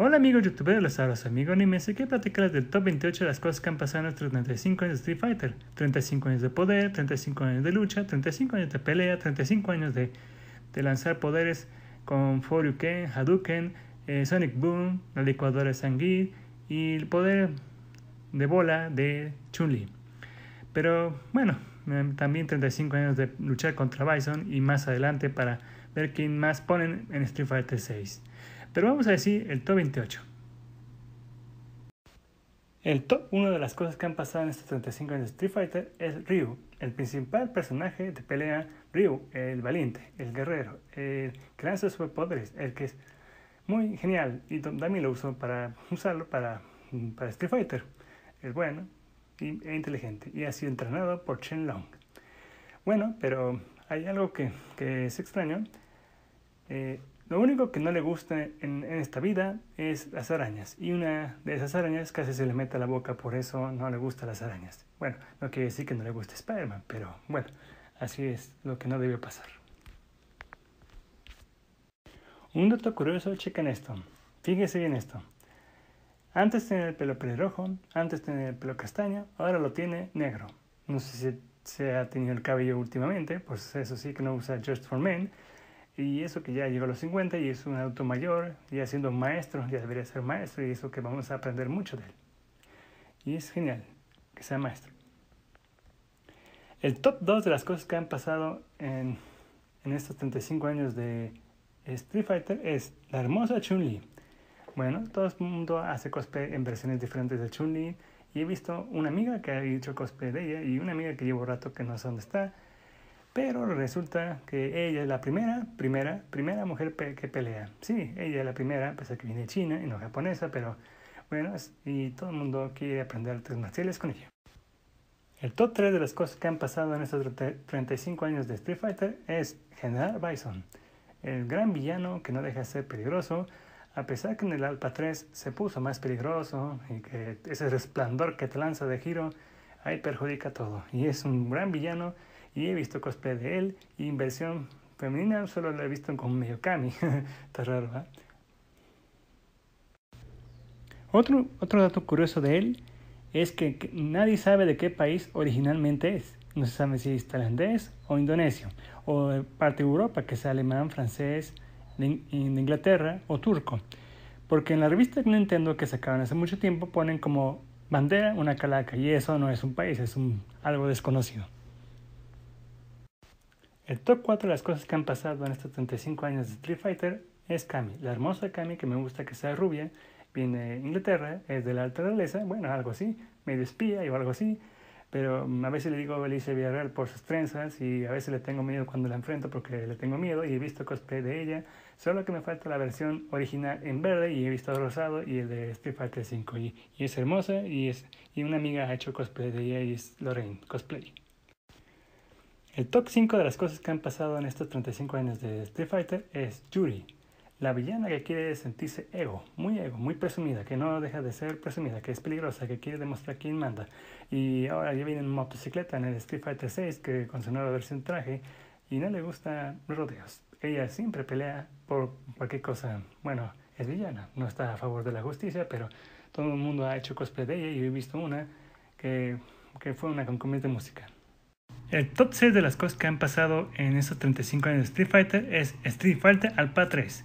Hola amigos youtubers, les habla su amigo Anime, qué platicarles del top 28 de las cosas que han pasado en 35 años de Street Fighter, 35 años de poder, 35 años de lucha, 35 años de pelea, 35 años de, lanzar poderes con Foryuken, Hadouken, eh, Sonic Boom, la licuadora Sangui y el poder de bola de Chun-Li. Pero bueno, em, también 35 años de luchar contra Bison y más adelante para ver quién más ponen en Street Fighter 6 pero vamos a decir el top 28. El top 1 de las cosas que han pasado en estos 35 años de Street Fighter es Ryu, el principal personaje de pelea, Ryu, el valiente, el guerrero, el que lanza superpoderes, el que es muy genial y también lo usó para usarlo para, para Street Fighter. Es bueno e inteligente y ha sido entrenado por Chen Long. Bueno, pero hay algo que, es extraño. Eh, lo único que no le gusta en, esta vida es las arañas. Y una de esas arañas casi se le mete a la boca, por eso no le gusta las arañas. Bueno, no quiere decir que no le guste Spider-Man, pero bueno, así es lo que no debió pasar. Un dato curioso, chequen esto. Fíjese bien esto. Antes tenía el pelo pelirrojo, antes tenía el pelo castaño, ahora lo tiene negro. No sé si se ha tenido el cabello últimamente, pues eso sí que no usa Just for Men, y eso que ya llegó a los 50 y es un adulto mayor, ya siendo maestro, ya debería ser maestro y eso que vamos a aprender mucho de él. Y es genial que sea maestro. El top 2 de las cosas que han pasado en, en estos 35 años de Street Fighter es la hermosa Chun-Li. Bueno, todo el mundo hace cosplay en versiones diferentes de Chun-Li. Y he visto una amiga que ha hecho cosplay de ella y una amiga que llevo rato que no sé dónde está pero resulta que ella es la primera, primera, primera mujer que pelea. Sí, ella es la primera, pese a que viene de China y no japonesa, pero bueno, y todo el mundo quiere aprender artes marciales con ella. El top 3 de las cosas que han pasado en estos 35 años de Street Fighter es General Bison, el gran villano que no deja de ser peligroso, a pesar que en el Alpha 3 se puso más peligroso y que ese resplandor que te lanza de giro ahí perjudica todo. Y es un gran villano y he visto cosplay de él. Y inversión femenina solo lo he visto con medio cami. Está raro, ¿ah? Otro, otro dato curioso de él es que, nadie sabe de qué país originalmente es. No se sabe si es tailandés o indonesio, o parte de Europa, que sea alemán, francés, de, Inglaterra o turco. Porque en la revista no Nintendo que sacaron hace mucho tiempo ponen como bandera una calaca y eso no es un país, es un, algo desconocido. El top 4 de las cosas que han pasado en estos 35 años de Street Fighter es Cammy. la hermosa Cammy, que me gusta que sea rubia, viene de Inglaterra, es de la alta realeza, bueno, algo así, medio espía o algo así, pero a veces le digo Belice Villarreal por sus trenzas y a veces le tengo miedo cuando la enfrento porque le tengo miedo y he visto cosplay de ella, solo que me falta la versión original en verde y he visto rosado y el de Street Fighter 5 y, es hermosa y, es, y una amiga ha hecho cosplay de ella y es Lorraine, cosplay. El top 5 de las cosas que han pasado en estos 35 años de Street Fighter es Yuri, la villana que quiere sentirse ego, muy ego, muy presumida, que no deja de ser presumida, que es peligrosa, que quiere demostrar quién manda. Y ahora ya viene en motocicleta en el Street Fighter 6, que con su nueva versión traje, y no le gustan rodeos. Ella siempre pelea por cualquier cosa. Bueno, es villana, no está a favor de la justicia, pero todo el mundo ha hecho cosplay de ella y he visto una que, fue una concomitante de música. El top 6 de las cosas que han pasado en estos 35 años de Street Fighter es Street Fighter Alpha 3.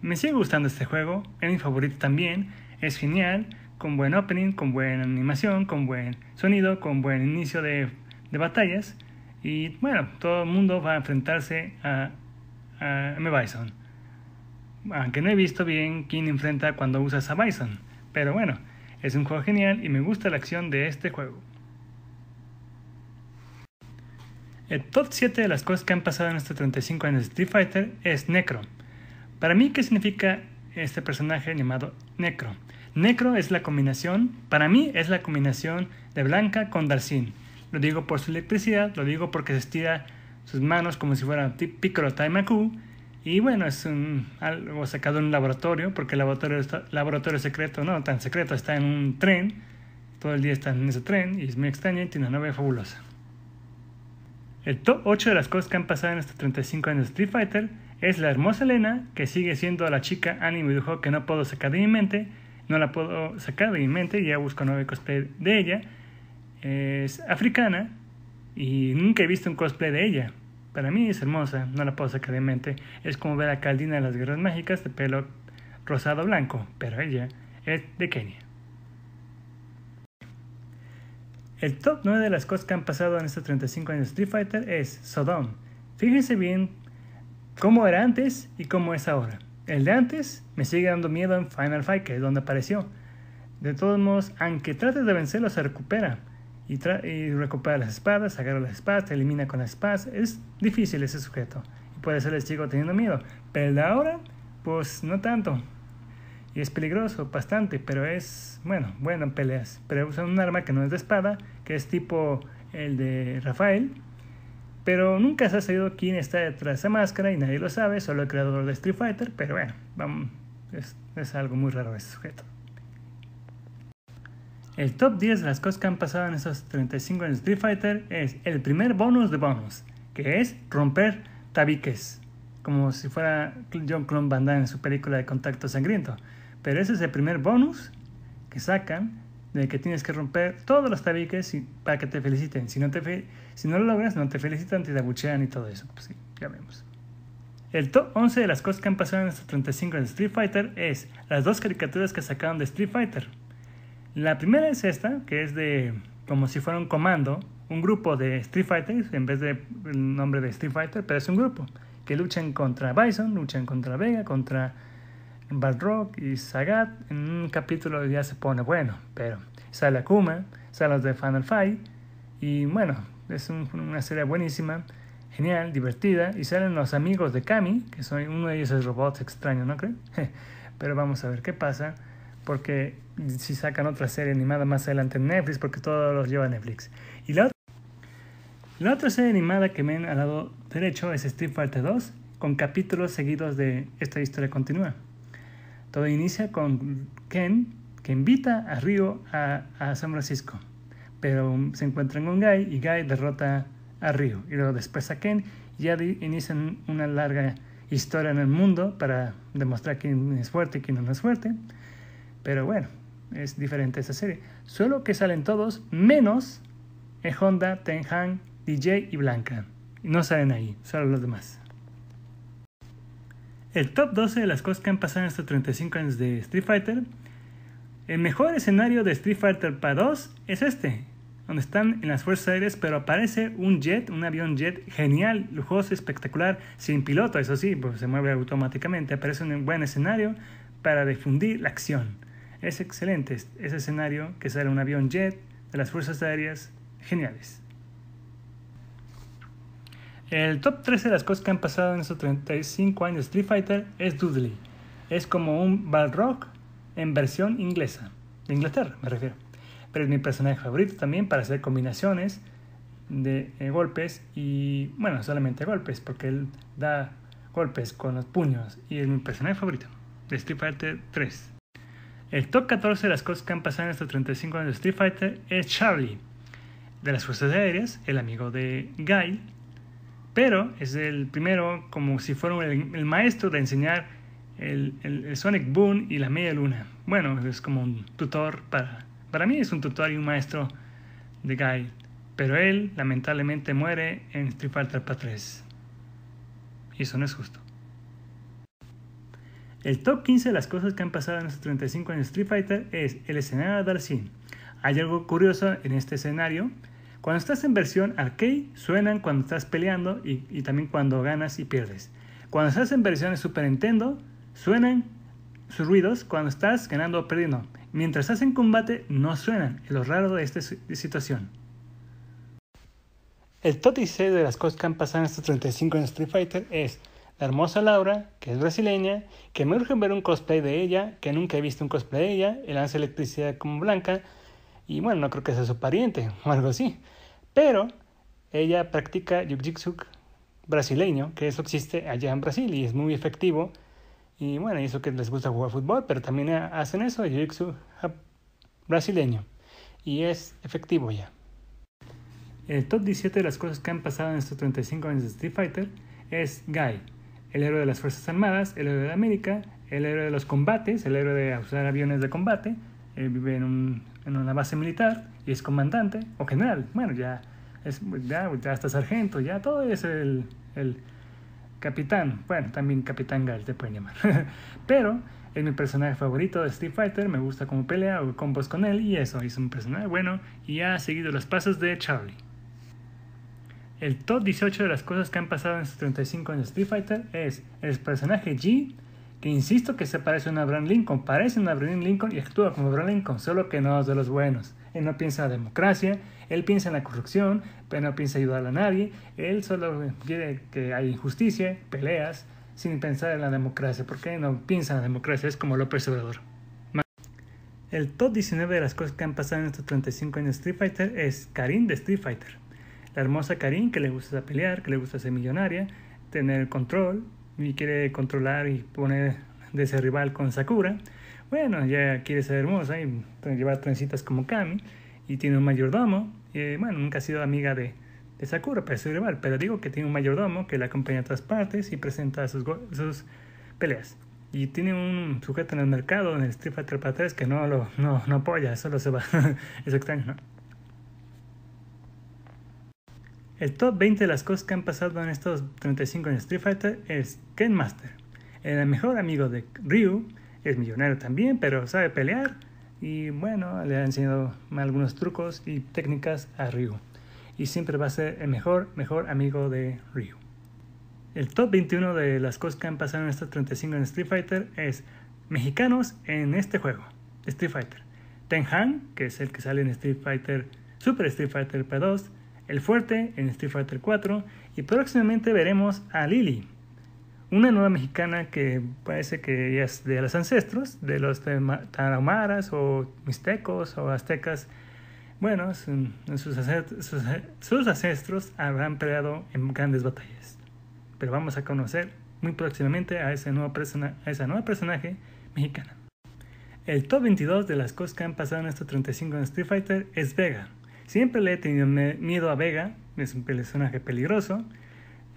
Me sigue gustando este juego, es mi favorito también, es genial, con buen opening, con buena animación, con buen sonido, con buen inicio de, batallas. Y bueno, todo el mundo va a enfrentarse a, a M. Bison. Aunque no he visto bien quién enfrenta cuando usas a Bison. Pero bueno, es un juego genial y me gusta la acción de este juego. El top 7 de las cosas que han pasado en estos 35 años de Street Fighter es Necro. Para mí, ¿qué significa este personaje llamado Necro? Necro es la combinación, para mí es la combinación de Blanca con Darcin. Lo digo por su electricidad, lo digo porque se estira sus manos como si fuera Piccolo Taimaku. Y bueno, es un, algo sacado en un laboratorio, porque el laboratorio, está, laboratorio secreto, no tan secreto, está en un tren. Todo el día está en ese tren y es muy extraño y tiene una novia fabulosa. El top 8 de las cosas que han pasado en estos 35 años de Street Fighter es la hermosa Elena, que sigue siendo la chica anime juego que no puedo sacar de mi mente. No la puedo sacar de mi mente, ya busco nueve cosplay de ella. Es africana y nunca he visto un cosplay de ella. Para mí es hermosa, no la puedo sacar de mi mente. Es como ver a Caldina de las Guerras Mágicas de pelo rosado blanco, pero ella es de Kenia. El top 9 de las cosas que han pasado en estos 35 años de Street Fighter es Sodom. Fíjense bien cómo era antes y cómo es ahora. El de antes me sigue dando miedo en Final Fight, que es donde apareció. De todos modos, aunque trates de vencerlo, se recupera. Y, recupera las espadas, agarra las espadas, te elimina con las espadas. Es difícil ese sujeto. Y ser ser chico teniendo miedo. Pero el de ahora, pues no tanto. Y es peligroso, bastante, pero es, bueno, bueno en peleas. Pero usan un arma que no es de espada, que es tipo el de Rafael. Pero nunca se ha sabido quién está detrás de esa máscara y nadie lo sabe, solo el creador de Street Fighter. Pero bueno, es, algo muy raro ese sujeto. El top 10 de las cosas que han pasado en esos 35 en Street Fighter es el primer bonus de bonus, que es romper tabiques, como si fuera John Clon Bandana en su película de Contacto Sangriento. Pero ese es el primer bonus que sacan de que tienes que romper todos los tabiques para que te feliciten. Si no, te si no lo logras, no te felicitan, te abuchean y todo eso. Pues sí, ya vemos. El top 11 de las cosas que han pasado en estos 35 de Street Fighter es las dos caricaturas que sacaron de Street Fighter. La primera es esta, que es de como si fuera un comando, un grupo de Street Fighters en vez de nombre de Street Fighter, pero es un grupo, que luchan contra Bison, luchan contra Vega, contra Balrog y Sagat en un capítulo ya se pone bueno, pero sale Akuma, sale los de Final Fight y bueno, es una serie buenísima, genial, divertida y salen los amigos de Kami, que son uno de ellos es robot extraño, ¿no creen? pero vamos a ver qué pasa porque si sacan otra serie animada más adelante en Netflix porque todos los lleva Netflix. Y la otra, serie animada que me han dado derecho es Street Fighter 2 con capítulos seguidos de esta historia continua todo inicia con Ken, que invita a Ryo a, San Francisco, pero se encuentran con Guy y Guy derrota a Ryo, y luego después a Ken y ya inician una larga historia en el mundo para demostrar quién es fuerte y quién no es fuerte. Pero bueno, es diferente esa serie. Solo que salen todos menos Honda, Tenhan, DJ y Blanca. No salen ahí, solo los demás el top 12 de las cosas que han pasado en estos 35 años de Street Fighter. El mejor escenario de Street Fighter para 2 es este, donde están en las Fuerzas Aéreas, pero aparece un jet, un avión jet genial, lujoso, espectacular, sin piloto, eso sí, pues se mueve automáticamente. Aparece un buen escenario para difundir la acción. Es excelente ese escenario que sale un avión jet de las Fuerzas Aéreas, geniales. El top 13 de las cosas que han pasado en estos 35 años de Street Fighter es Dudley. Es como un Balrog en versión inglesa. De Inglaterra, me refiero. Pero es mi personaje favorito también para hacer combinaciones de eh, golpes y, bueno, solamente golpes, porque él da golpes con los puños y es mi personaje favorito de Street Fighter 3. El top 14 de las cosas que han pasado en estos 35 años de Street Fighter es Charlie, de las Fuerzas Aéreas, el amigo de Guy, pero es el primero como si fuera el, maestro de enseñar el, Sonic Boom y la media luna. Bueno, es como un tutor para, para mí es un tutor y un maestro de Guy, pero él lamentablemente muere en Street Fighter 3. Y eso no es justo. El top 15 de las cosas que han pasado en estos 35 años Street Fighter es el escenario de Darcy. Hay algo curioso en este escenario cuando estás en versión arcade, suenan cuando estás peleando y, también cuando ganas y pierdes. Cuando estás en versión Super Nintendo, suenan sus ruidos cuando estás ganando o perdiendo. Mientras estás en combate, no suenan. Es lo raro de esta situación. El top de las cosas que han pasado en estos 35 en Street Fighter es la hermosa Laura, que es brasileña, que me urge ver un cosplay de ella, que nunca he visto un cosplay de ella, el lance electricidad como blanca, y bueno, no creo que sea su pariente o algo así. Pero ella practica jiu-jitsu brasileño, que eso existe allá en Brasil y es muy efectivo. Y bueno, eso que les gusta jugar fútbol, pero también hacen eso, jiu-jitsu brasileño. Y es efectivo ya. El top 17 de las cosas que han pasado en estos 35 años de Street Fighter es Guy, el héroe de las Fuerzas Armadas, el héroe de América, el héroe de los combates, el héroe de usar aviones de combate. vive en un en una base militar y es comandante o general. Bueno, ya, es, ya, está sargento, ya todo es el, el capitán. Bueno, también capitán Gal te pueden llamar. Pero es mi personaje favorito de Street Fighter, me gusta cómo pelea o combos con él y eso, es un personaje bueno y ha seguido los pasos de Charlie. El top 18 de las cosas que han pasado en sus 35 de Street Fighter es el personaje G, que insisto que se parece a un Abraham Lincoln, parece un Abraham Lincoln y actúa como Abraham Lincoln, solo que no es de los buenos. Él no piensa en la democracia, él piensa en la corrupción, pero no piensa ayudar a nadie, él solo quiere que haya injusticia, peleas, sin pensar en la democracia, porque no piensa en la democracia, es como López Obrador. El top 19 de las cosas que han pasado en estos 35 años de Street Fighter es Karin de Street Fighter. La hermosa Karin que le gusta pelear, que le gusta ser millonaria, tener el control, y quiere controlar y poner de ese rival con Sakura. Bueno, ya quiere ser hermosa y llevar trencitas como Kami y tiene un mayordomo. Y, eh, bueno, nunca ha sido amiga de, de Sakura, pero es su rival. Pero digo que tiene un mayordomo que la acompaña a todas partes y presenta sus, sus peleas. Y tiene un sujeto en el mercado, en el Street Fighter 3, que no lo no, no apoya, solo se va. es extraño, ¿no? El top 20 de las cosas que han pasado en estos 35 en Street Fighter es Ken Master. El mejor amigo de Ryu es millonario también, pero sabe pelear. Y bueno, le ha enseñado algunos trucos y técnicas a Ryu. Y siempre va a ser el mejor, mejor amigo de Ryu. El top 21 de las cosas que han pasado en estos 35 en Street Fighter es mexicanos en este juego, Street Fighter. Ten Han, que es el que sale en Street Fighter, Super Street Fighter P2, el fuerte en Street Fighter 4 y próximamente veremos a Lily, una nueva mexicana que parece que ya es de los ancestros, de los tarahumaras o mixtecos o aztecas. Bueno, sus, ancestros habrán peleado en grandes batallas. Pero vamos a conocer muy próximamente a, ese nuevo a esa nueva personaje mexicana. El top 22 de las cosas que han pasado en estos 35 en Street Fighter es Vega, Siempre le he tenido miedo a Vega, es un personaje peligroso,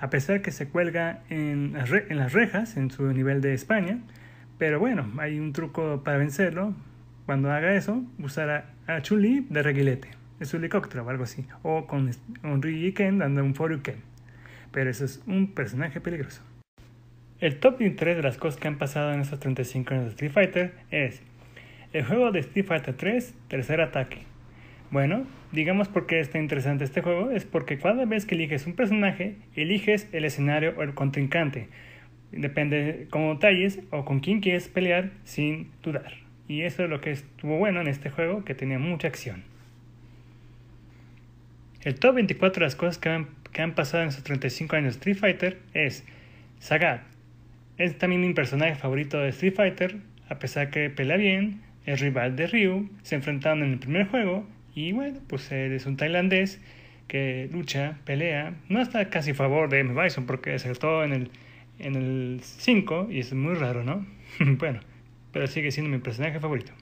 a pesar que se cuelga en las, rejas en su nivel de España, pero bueno, hay un truco para vencerlo. Cuando haga eso, usará a Chuli de reguilete, es su helicóptero o algo así, o con un Ken dando un Ken. Pero eso es un personaje peligroso. El top 3 de las cosas que han pasado en estos 35 años de Street Fighter es el juego de Street Fighter 3, tercer ataque, bueno, digamos por qué está interesante este juego, es porque cada vez que eliges un personaje, eliges el escenario o el contrincante. Depende cómo talles o con quién quieres pelear sin dudar. Y eso es lo que estuvo bueno en este juego, que tenía mucha acción. El top 24 de las cosas que han, que han pasado en sus 35 años de Street Fighter es Sagat. Es también mi personaje favorito de Street Fighter, a pesar que pelea bien, es rival de Ryu, se enfrentaron en el primer juego y bueno, pues es un tailandés que lucha, pelea, no está casi a favor de M. Bison porque saltó en el en el 5 y es muy raro, ¿no? bueno, pero sigue siendo mi personaje favorito.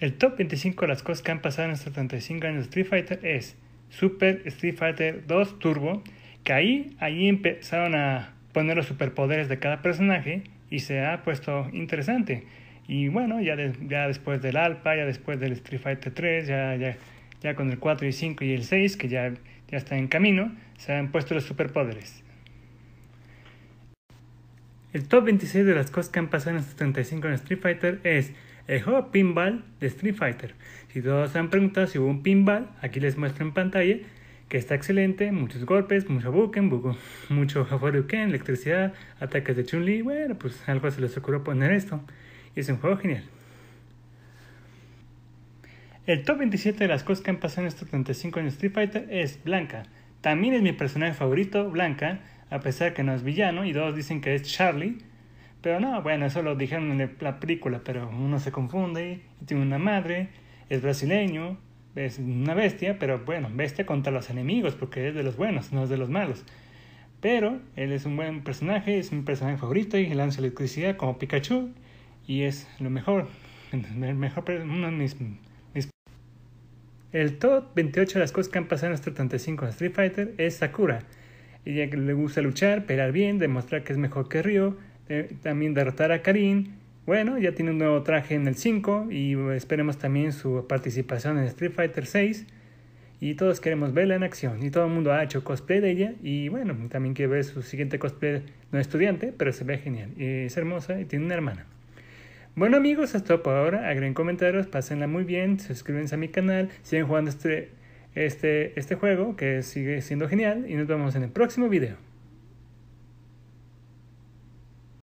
El top 25 de las cosas que han pasado en estos 35 años de Street Fighter es Super Street Fighter 2 Turbo, que ahí, ahí empezaron a poner los superpoderes de cada personaje y se ha puesto interesante. Y bueno, ya, ya después del ALPA, ya después del Street Fighter 3, ya, ya, ya con el 4 y 5 y el 6, que ya, ya está en camino, se han puesto los superpoderes. El top 26 de las cosas que han pasado en el 75 en Street Fighter es el juego pinball de Street Fighter. Si todos se han preguntado si hubo un pinball, aquí les muestro en pantalla que está excelente, muchos golpes, mucho buken, mucho buken, electricidad, ataques de Chun-Li, bueno, pues algo se les ocurrió poner esto es un juego genial. El top 27 de las cosas que han pasado en estos 35 años Street Fighter es Blanca. También es mi personaje favorito, Blanca, a pesar que no es villano y todos dicen que es Charlie. Pero no, bueno, eso lo dijeron en la película, pero uno se confunde tiene una madre, es brasileño, es una bestia, pero bueno, bestia contra los enemigos, porque es de los buenos, no es de los malos. Pero él es un buen personaje, es mi personaje favorito y lanza electricidad como Pikachu y es lo mejor. El mejor top 28 de las cosas que han pasado en nuestro 35 en Street Fighter es Sakura. Ella le gusta luchar, pelear bien, demostrar que es mejor que Ryo, eh, también derrotar a Karin. Bueno, ya tiene un nuevo traje en el 5 y esperemos también su participación en Street Fighter 6. Y todos queremos verla en acción. Y todo el mundo ha hecho cosplay de ella. Y bueno, también quiere ver su siguiente cosplay. No estudiante, pero se ve genial. Y es hermosa y tiene una hermana. Bueno amigos, esto por ahora. Agreguen comentarios, pásenla muy bien, suscríbanse a mi canal, siguen jugando este, este, este juego que sigue siendo genial y nos vemos en el próximo video.